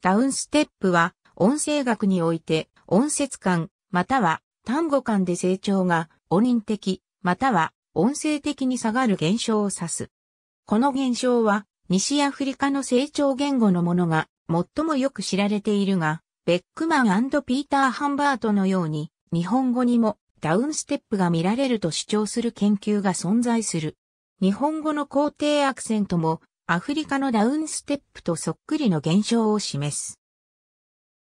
ダウンステップは、音声学において、音節感、または単語間で成長が、音輪的、または音声的に下がる現象を指す。この現象は、西アフリカの成長言語のものが、最もよく知られているが、ベックマンピーター・ハンバートのように、日本語にもダウンステップが見られると主張する研究が存在する。日本語の肯定アクセントもアフリカのダウンステップとそっくりの現象を示す。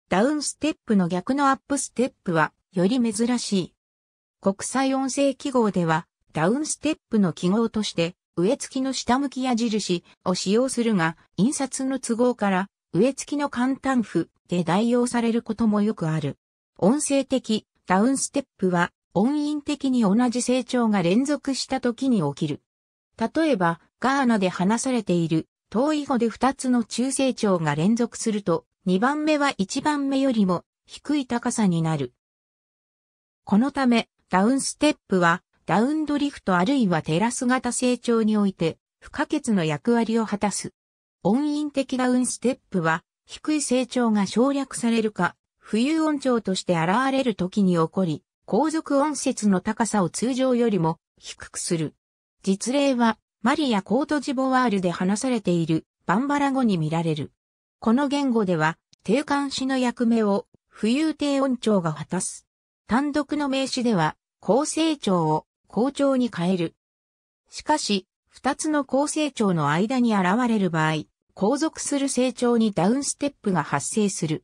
ダウンステップの逆のアップステップはより珍しい。国際音声記号ではダウンステップの記号として植え付きの下向き矢印を使用するが印刷の都合から植え付きの簡単符で代用されることもよくある。音声的ダウンステップは音韻的に同じ成長が連続した時に起きる。例えば、ガーナで話されている、遠い語で二つの中成長が連続すると、二番目は一番目よりも低い高さになる。このため、ダウンステップは、ダウンドリフトあるいはテラス型成長において、不可欠の役割を果たす。音韻的ダウンステップは、低い成長が省略されるか、浮遊音調として現れる時に起こり、後続音節の高さを通常よりも低くする。実例は、マリやコートジボワールで話されているバンバラ語に見られる。この言語では、定冠詞の役目を浮遊低音調が果たす。単独の名詞では、高成長を高調に変える。しかし、二つの高成長の間に現れる場合、後続する成長にダウンステップが発生する。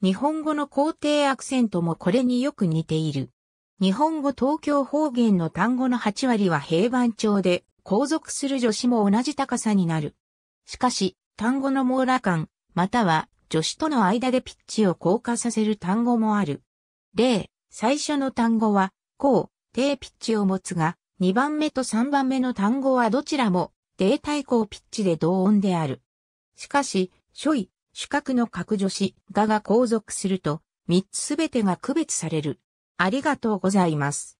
日本語の肯定アクセントもこれによく似ている。日本語東京方言の単語の8割は平板調で、後続する助詞も同じ高さになる。しかし、単語の網羅感、または助詞との間でピッチを降下させる単語もある。例、最初の単語は、こう、低ピッチを持つが、2番目と3番目の単語はどちらも、低対抗ピッチで同音である。しかし、書位、主格の格助詞、がが後続すると、3つすべてが区別される。ありがとうございます。